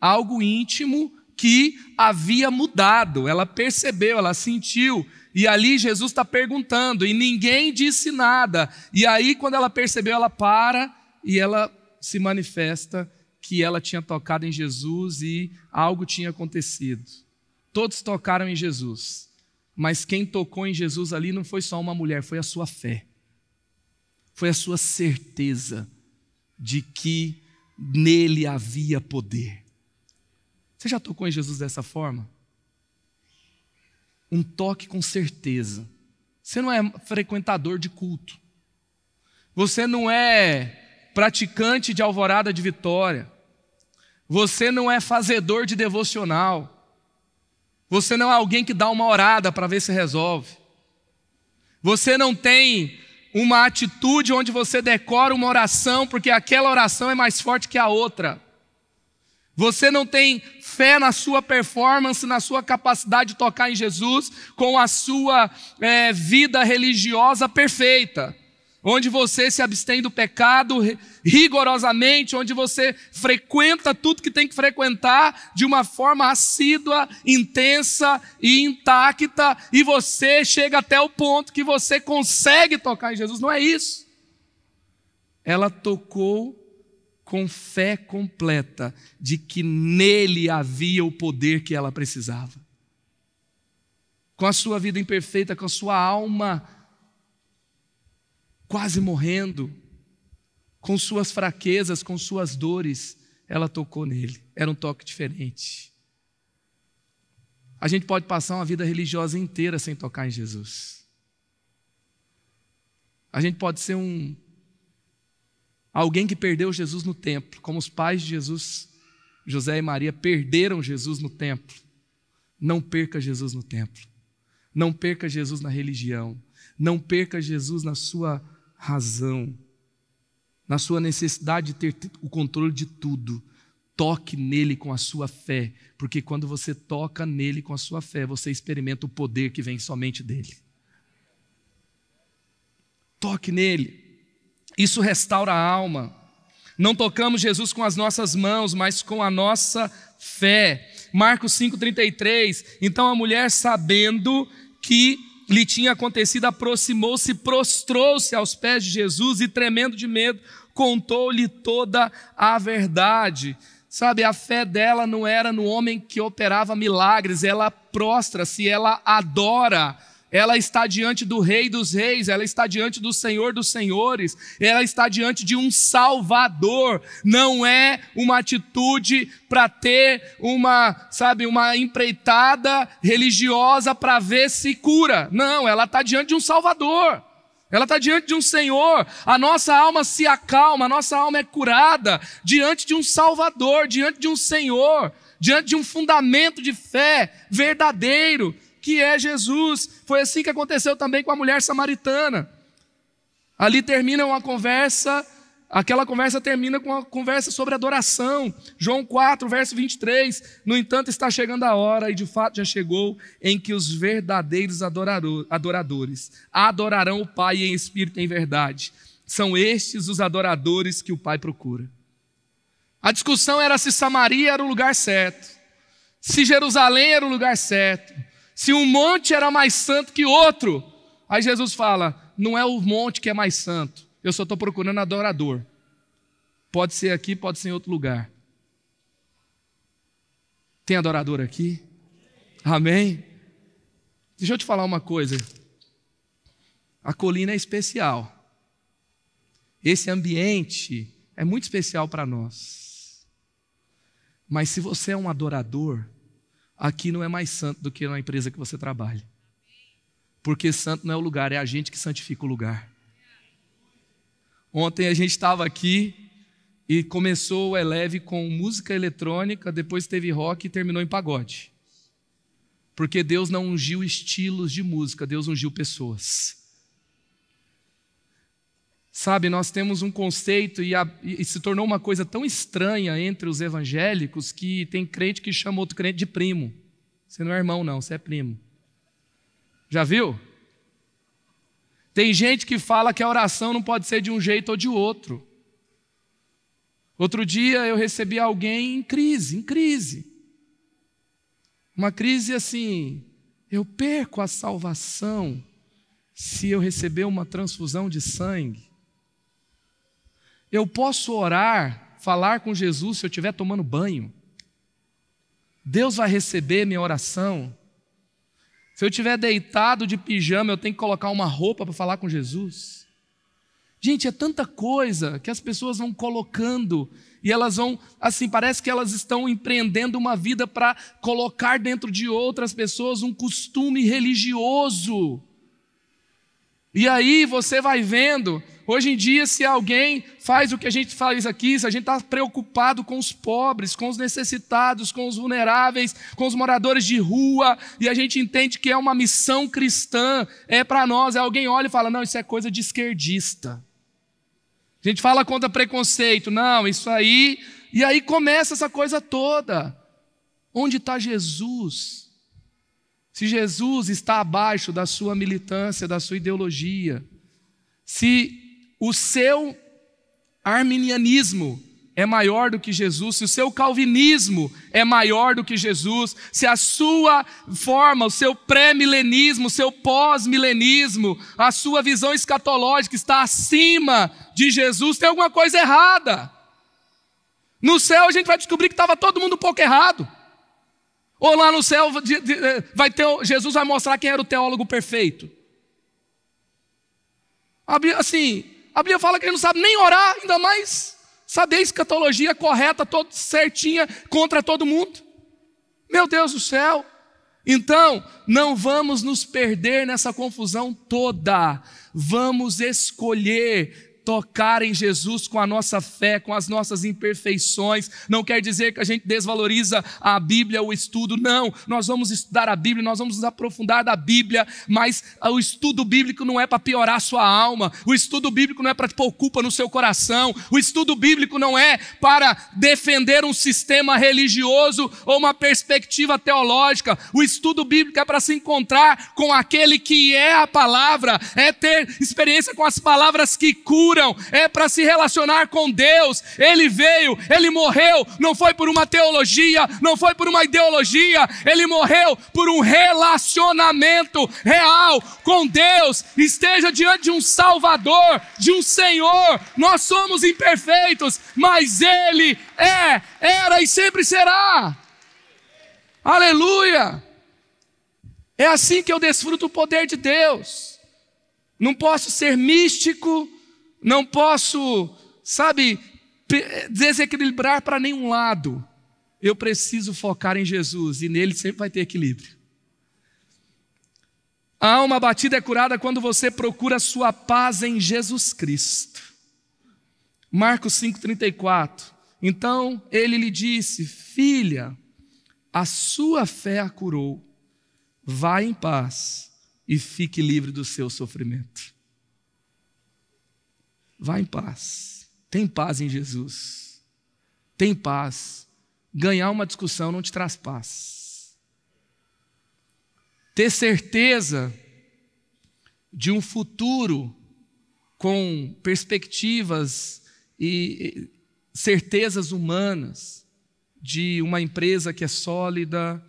algo íntimo que havia mudado. Ela percebeu, ela sentiu e ali Jesus está perguntando e ninguém disse nada. E aí, quando ela percebeu, ela para e ela se manifesta que ela tinha tocado em Jesus e algo tinha acontecido. Todos tocaram em Jesus, mas quem tocou em Jesus ali não foi só uma mulher, foi a sua fé, foi a sua certeza de que nele havia poder. Você já tocou em Jesus dessa forma? um toque com certeza. Você não é frequentador de culto. Você não é praticante de alvorada de vitória. Você não é fazedor de devocional. Você não é alguém que dá uma orada para ver se resolve. Você não tem uma atitude onde você decora uma oração porque aquela oração é mais forte que a outra. Você não tem fé na sua performance, na sua capacidade de tocar em Jesus, com a sua é, vida religiosa perfeita onde você se abstém do pecado rigorosamente, onde você frequenta tudo que tem que frequentar de uma forma assídua, intensa e intacta, e você chega até o ponto que você consegue tocar em Jesus. Não é isso. Ela tocou com fé completa de que nele havia o poder que ela precisava. Com a sua vida imperfeita, com a sua alma quase morrendo, com suas fraquezas, com suas dores, ela tocou nele. Era um toque diferente. A gente pode passar uma vida religiosa inteira sem tocar em Jesus. A gente pode ser um Alguém que perdeu Jesus no templo, como os pais de Jesus, José e Maria, perderam Jesus no templo. Não perca Jesus no templo. Não perca Jesus na religião. Não perca Jesus na sua razão, na sua necessidade de ter o controle de tudo. Toque nele com a sua fé, porque quando você toca nele com a sua fé, você experimenta o poder que vem somente dele. Toque nele. Isso restaura a alma. Não tocamos Jesus com as nossas mãos, mas com a nossa fé. Marcos 5,33. Então a mulher, sabendo que lhe tinha acontecido, aproximou-se, prostrou-se aos pés de Jesus e, tremendo de medo, contou-lhe toda a verdade. Sabe, a fé dela não era no homem que operava milagres, ela prostra-se, ela adora ela está diante do Rei dos Reis, ela está diante do Senhor dos Senhores, ela está diante de um Salvador. Não é uma atitude para ter uma, sabe, uma empreitada religiosa para ver se cura. Não, ela está diante de um Salvador. Ela está diante de um Senhor, a nossa alma se acalma, a nossa alma é curada diante de um Salvador, diante de um Senhor, diante de um fundamento de fé verdadeiro, que é Jesus. Foi assim que aconteceu também com a mulher samaritana. Ali termina uma conversa, aquela conversa termina com uma conversa sobre adoração. João 4, verso 23. No entanto, está chegando a hora, e de fato já chegou, em que os verdadeiros adoradores adorarão o Pai em espírito e em verdade. São estes os adoradores que o Pai procura. A discussão era se Samaria era o lugar certo, se Jerusalém era o lugar certo, se um monte era mais santo que outro. Aí Jesus fala: não é o monte que é mais santo, eu só estou procurando adorador. Pode ser aqui, pode ser em outro lugar. Tem adorador aqui? Amém? Deixa eu te falar uma coisa. A colina é especial. Esse ambiente é muito especial para nós. Mas se você é um adorador, aqui não é mais santo do que na empresa que você trabalha. Porque santo não é o lugar, é a gente que santifica o lugar. Ontem a gente estava aqui e começou o Eleve com música eletrônica, depois teve rock e terminou em pagode. Porque Deus não ungiu estilos de música, Deus ungiu pessoas. Sabe, nós temos um conceito e, a, e, se tornou uma coisa tão estranha entre os evangélicos que tem crente que chama outro crente de primo. Você não é irmão, não, você é primo. Já viu? Tem gente que fala que a oração não pode ser de um jeito ou de outro. Outro dia eu recebi alguém em crise, em crise. Uma crise assim, eu perco a salvação se eu receber uma transfusão de sangue. Eu posso orar, falar com Jesus se eu estiver tomando banho. Deus vai receber minha oração. Se eu estiver deitado de pijama, eu tenho que colocar uma roupa para falar com Jesus. Gente, é tanta coisa que as pessoas vão colocando e elas vão, assim, parece que elas estão empreendendo uma vida para colocar dentro de outras pessoas um costume religioso. E aí você vai vendo Hoje em dia, se alguém faz o que a gente faz aqui, se a gente está preocupado com os pobres, com os necessitados, com os vulneráveis, com os moradores de rua, e a gente entende que é uma missão cristã, é para nós, é alguém olha e fala: não, isso é coisa de esquerdista. A gente fala contra preconceito, não, isso aí. E aí começa essa coisa toda. Onde está Jesus? Se Jesus está abaixo da sua militância, da sua ideologia, se o seu arminianismo é maior do que Jesus, se o seu calvinismo é maior do que Jesus, se a sua forma, o seu pré-milenismo, o seu pós-milenismo, a sua visão escatológica está acima de Jesus, tem alguma coisa errada. No céu a gente vai descobrir que estava todo mundo um pouco errado. Ou lá no céu eh, vai ter, Jesus vai mostrar quem era o teólogo perfeito. Assim, a Bíblia fala que ele não sabe nem orar, ainda mais saber a escatologia correta, todo, certinha, contra todo mundo. Meu Deus do céu. Então, não vamos nos perder nessa confusão toda. Vamos escolher tocar em Jesus com a nossa fé, com as nossas imperfeições. Não quer dizer que a gente desvaloriza a Bíblia, o estudo. Não, nós vamos estudar a Bíblia, nós vamos nos aprofundar da Bíblia, mas o estudo bíblico não é para piorar a sua alma. O estudo bíblico não é para pôr culpa no seu coração. O estudo bíblico não é para defender um sistema religioso ou uma perspectiva teológica. O estudo bíblico é para se encontrar com aquele que é a palavra, é ter experiência com as palavras que curam é para se relacionar com Deus. Ele veio, ele morreu, não foi por uma teologia, não foi por uma ideologia, ele morreu por um relacionamento real com Deus. Esteja diante de um Salvador, de um Senhor. Nós somos imperfeitos, mas ele é, era e sempre será. Aleluia! É assim que eu desfruto o poder de Deus. Não posso ser místico, não posso, sabe, desequilibrar para nenhum lado. Eu preciso focar em Jesus e nele sempre vai ter equilíbrio. A alma abatida é curada quando você procura sua paz em Jesus Cristo. Marcos 5,34. Então ele lhe disse: Filha, a sua fé a curou. Vá em paz e fique livre do seu sofrimento. Vá em paz. Tem paz em Jesus. Tem paz. Ganhar uma discussão não te traz paz. Ter certeza de um futuro com perspectivas e certezas humanas de uma empresa que é sólida,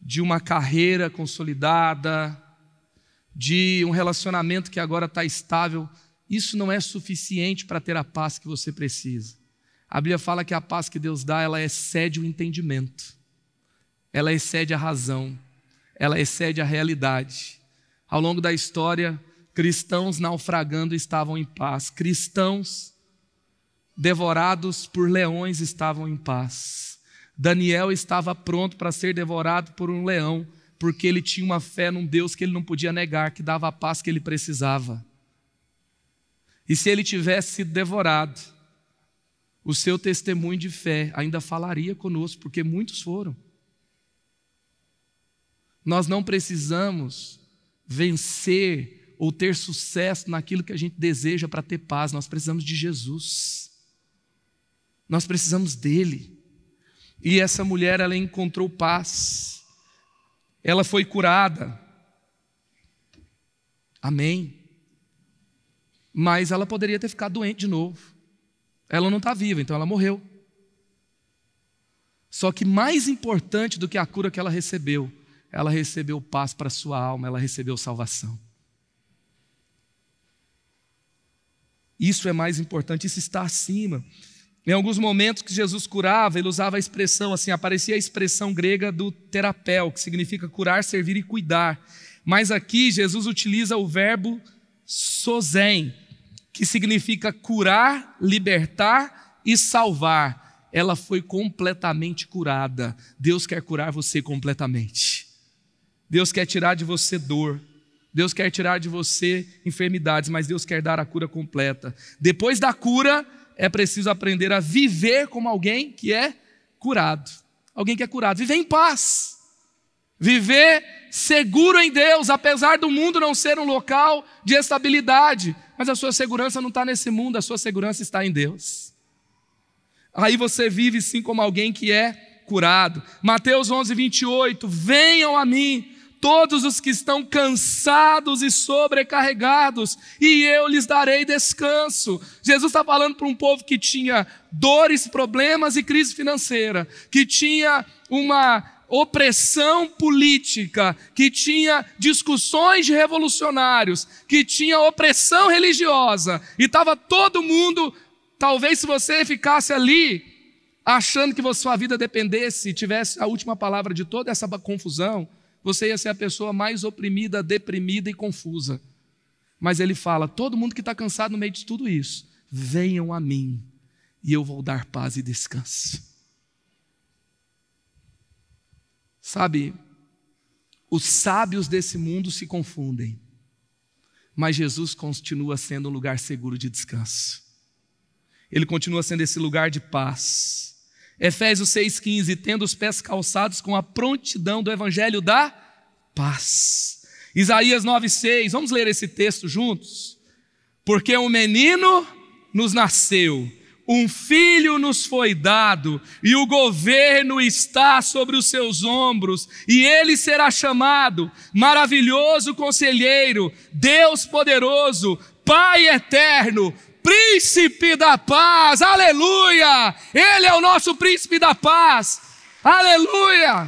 de uma carreira consolidada, de um relacionamento que agora está estável isso não é suficiente para ter a paz que você precisa. A Bíblia fala que a paz que Deus dá, ela excede o entendimento, ela excede a razão, ela excede a realidade. Ao longo da história, cristãos naufragando estavam em paz, cristãos devorados por leões estavam em paz. Daniel estava pronto para ser devorado por um leão, porque ele tinha uma fé num Deus que ele não podia negar, que dava a paz que ele precisava. E se ele tivesse sido devorado, o seu testemunho de fé ainda falaria conosco, porque muitos foram. Nós não precisamos vencer ou ter sucesso naquilo que a gente deseja para ter paz, nós precisamos de Jesus. Nós precisamos dele. E essa mulher, ela encontrou paz. Ela foi curada. Amém. Mas ela poderia ter ficado doente de novo. Ela não está viva, então ela morreu. Só que mais importante do que a cura que ela recebeu, ela recebeu paz para sua alma, ela recebeu salvação. Isso é mais importante, isso está acima. Em alguns momentos que Jesus curava, ele usava a expressão assim, aparecia a expressão grega do terapéu, que significa curar, servir e cuidar. Mas aqui Jesus utiliza o verbo sozen, que significa curar, libertar e salvar, ela foi completamente curada. Deus quer curar você completamente. Deus quer tirar de você dor. Deus quer tirar de você enfermidades, mas Deus quer dar a cura completa. Depois da cura, é preciso aprender a viver como alguém que é curado. Alguém que é curado. Viver em paz. Viver seguro em Deus, apesar do mundo não ser um local de estabilidade, mas a sua segurança não está nesse mundo, a sua segurança está em Deus. Aí você vive sim como alguém que é curado. Mateus 11, 28. Venham a mim todos os que estão cansados e sobrecarregados, e eu lhes darei descanso. Jesus está falando para um povo que tinha dores, problemas e crise financeira, que tinha uma opressão política, que tinha discussões de revolucionários, que tinha opressão religiosa, e estava todo mundo, talvez se você ficasse ali, achando que sua vida dependesse e tivesse a última palavra de toda essa confusão, você ia ser a pessoa mais oprimida, deprimida e confusa. Mas ele fala: todo mundo que está cansado no meio de tudo isso, venham a mim, e eu vou dar paz e descanso. Sabe, os sábios desse mundo se confundem, mas Jesus continua sendo um lugar seguro de descanso. Ele continua sendo esse lugar de paz. Efésios 6,15: tendo os pés calçados com a prontidão do evangelho da paz. Isaías 9,6, vamos ler esse texto juntos? Porque um menino nos nasceu um filho nos foi dado, e o governo está sobre os seus ombros, e ele será chamado Maravilhoso Conselheiro, Deus Poderoso, Pai Eterno, Príncipe da Paz, aleluia! Ele é o nosso Príncipe da Paz, aleluia!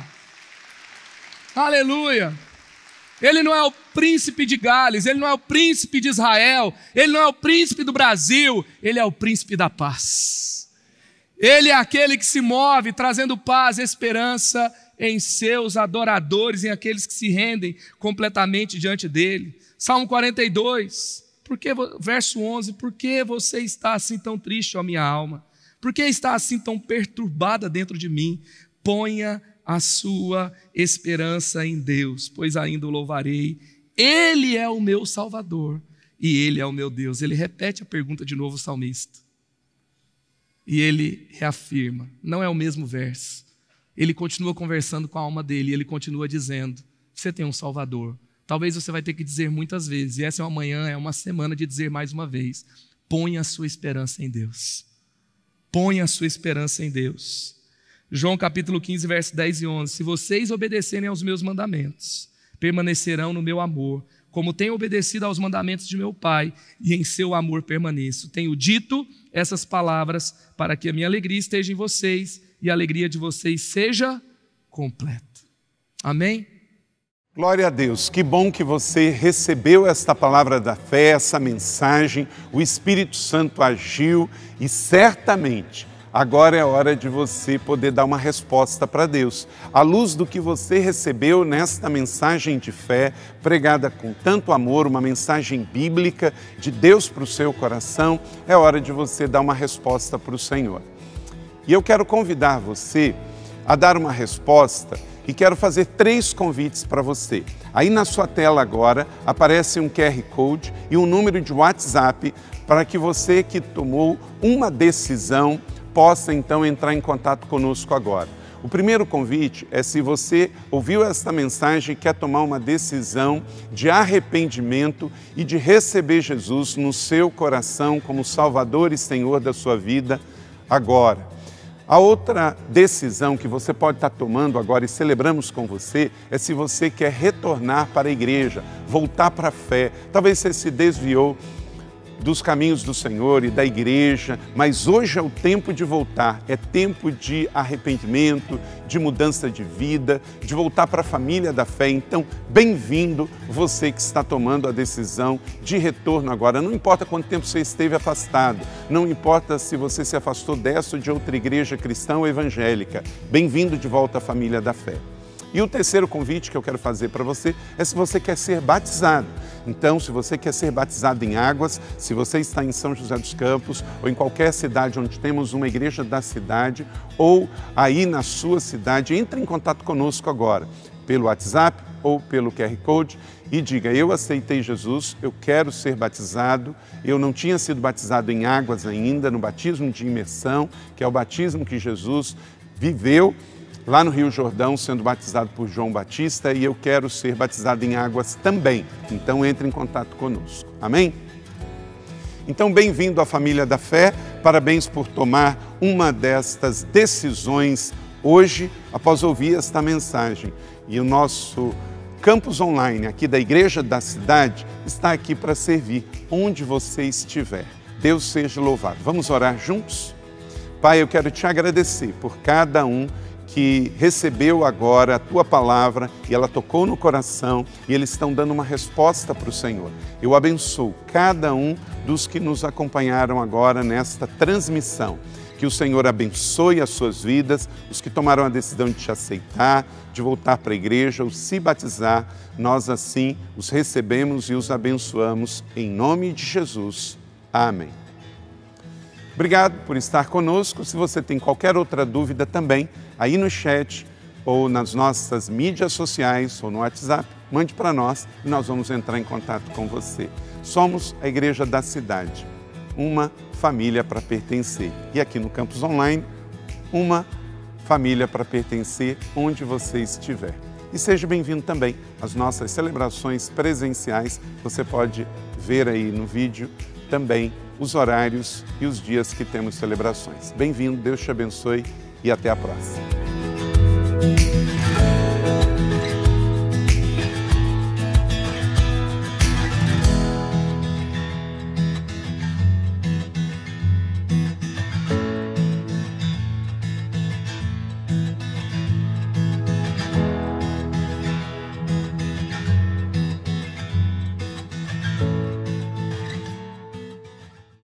Aleluia! Ele não é o príncipe de Gales, ele não é o príncipe de Israel, ele não é o príncipe do Brasil, ele é o príncipe da paz. Ele é aquele que se move trazendo paz e esperança em seus adoradores, em aqueles que se rendem completamente diante dele. Salmo 42, que verso 11: Por que você está assim tão triste, ó minha alma? Por que está assim tão perturbada dentro de mim? Ponha a sua esperança em Deus, pois ainda o louvarei. Ele é o meu Salvador e Ele é o meu Deus. Ele repete a pergunta de novo, o salmista. E ele reafirma, não é o mesmo verso. Ele continua conversando com a alma dele, ele continua dizendo: Você tem um Salvador. Talvez você vai ter que dizer muitas vezes, e essa é uma manhã, é uma semana de dizer mais uma vez: Põe a sua esperança em Deus. Põe a sua esperança em Deus. João capítulo 15, verso 10 e 11. Se vocês obedecerem aos meus mandamentos, permanecerão no meu amor, como tenho obedecido aos mandamentos de meu Pai, e em seu amor permaneço. Tenho dito essas palavras para que a minha alegria esteja em vocês e a alegria de vocês seja completa. Amém? Glória a Deus, que bom que você recebeu esta palavra da fé, essa mensagem, o Espírito Santo agiu e certamente Agora é hora de você poder dar uma resposta para Deus. À luz do que você recebeu nesta mensagem de fé, pregada com tanto amor, uma mensagem bíblica de Deus para o seu coração, é hora de você dar uma resposta para o Senhor. E eu quero convidar você a dar uma resposta e quero fazer três convites para você. Aí na sua tela agora aparece um QR Code e um número de WhatsApp para que você que tomou uma decisão possa então entrar em contato conosco agora. O primeiro convite é se você ouviu esta mensagem e quer tomar uma decisão de arrependimento e de receber Jesus no seu coração como Salvador e Senhor da sua vida agora. A outra decisão que você pode estar tomando agora e celebramos com você é se você quer retornar para a igreja, voltar para a fé. Talvez você se desviou dos caminhos do Senhor e da igreja, mas hoje é o tempo de voltar, é tempo de arrependimento, de mudança de vida, de voltar para a família da fé. Então, bem-vindo você que está tomando a decisão de retorno agora. Não importa quanto tempo você esteve afastado, não importa se você se afastou dessa ou de outra igreja cristã ou evangélica. Bem-vindo de volta à família da fé. E o terceiro convite que eu quero fazer para você é se você quer ser batizado. Então, se você quer ser batizado em águas, se você está em São José dos Campos ou em qualquer cidade onde temos uma igreja da cidade ou aí na sua cidade, entre em contato conosco agora pelo WhatsApp ou pelo QR Code e diga: Eu aceitei Jesus, eu quero ser batizado. Eu não tinha sido batizado em águas ainda, no batismo de imersão, que é o batismo que Jesus viveu lá no Rio Jordão, sendo batizado por João Batista, e eu quero ser batizado em águas também. Então entre em contato conosco. Amém? Então, bem-vindo à família da fé. Parabéns por tomar uma destas decisões hoje, após ouvir esta mensagem. E o nosso campus online aqui da Igreja da Cidade está aqui para servir onde você estiver. Deus seja louvado. Vamos orar juntos? Pai, eu quero te agradecer por cada um que recebeu agora a tua palavra e ela tocou no coração e eles estão dando uma resposta para o Senhor. Eu abençoo cada um dos que nos acompanharam agora nesta transmissão. Que o Senhor abençoe as suas vidas, os que tomaram a decisão de te aceitar, de voltar para a igreja ou se batizar, nós assim os recebemos e os abençoamos em nome de Jesus. Amém. Obrigado por estar conosco. Se você tem qualquer outra dúvida também, aí no chat ou nas nossas mídias sociais ou no WhatsApp, mande para nós e nós vamos entrar em contato com você. Somos a Igreja da Cidade, uma família para pertencer. E aqui no Campus Online, uma família para pertencer onde você estiver. E seja bem-vindo também às nossas celebrações presenciais. Você pode ver aí no vídeo também os horários e os dias que temos celebrações. Bem-vindo, Deus te abençoe e até a próxima.